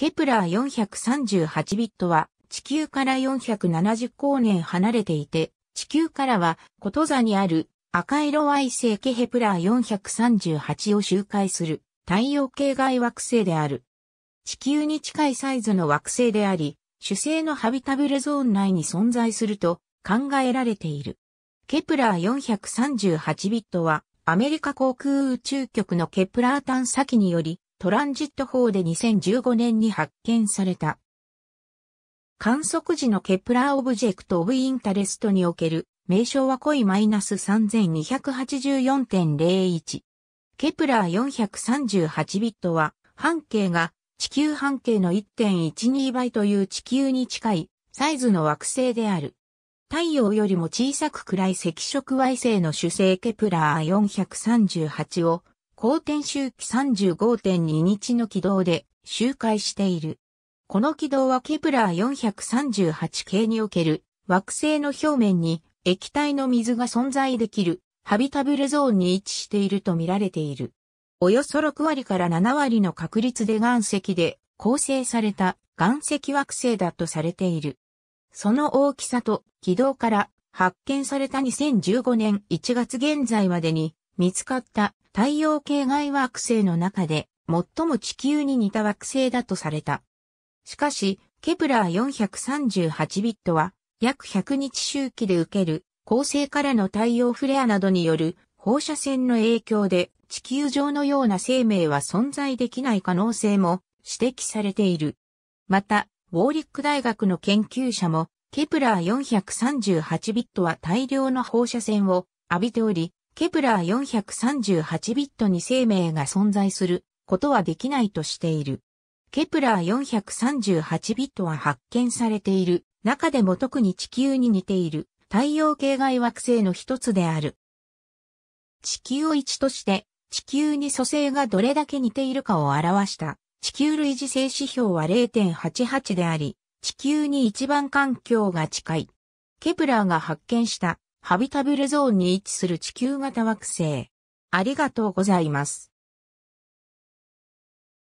ケプラー438ビットは地球から470光年離れていて、地球からはこと座にある赤色矮星ケヘプラー438を周回する太陽系外惑星である。地球に近いサイズの惑星であり、主星のハビタブルゾーン内に存在すると考えられている。ケプラー438ビットはアメリカ航空宇宙局のケプラー探査機によりトランジット法で2015年に発見された。観測時のケプラーオブジェクトオブインタレストにおける名称は濃いマイナス3284.01。ケプラー438ビットは半径が地球半径の1.12倍という地球に近いサイズの惑星である。太陽よりも小さく暗い赤色矮星の主星ケプラー438を公転周期35.2日の軌道で周回している。この軌道はケプラー438系における惑星の表面に液体の水が存在できるハビタブルゾーンに位置していると見られている。およそ6割から7割の確率で岩石で構成された岩石惑星だとされている。その大きさと軌道から発見された2015年1月現在までに見つかった太陽系外惑星の中で最も地球に似た惑星だとされた。しかし、ケプラー438ビットは約100日周期で受ける恒星からの太陽フレアなどによる放射線の影響で地球上のような生命は存在できない可能性も指摘されている。また、ウォーリック大学の研究者もケプラー438ビットは大量の放射線を浴びており、ケプラー438ビットに生命が存在することはできないとしている。ケプラー438ビットは発見されている中でも特に地球に似ている太陽系外惑星の一つである。地球を1として地球に蘇生がどれだけ似ているかを表した地球類似性指標は0.88であり、地球に一番環境が近い。ケプラーが発見したハビタブルゾーンに位置する地球型惑星。ありがとうございます。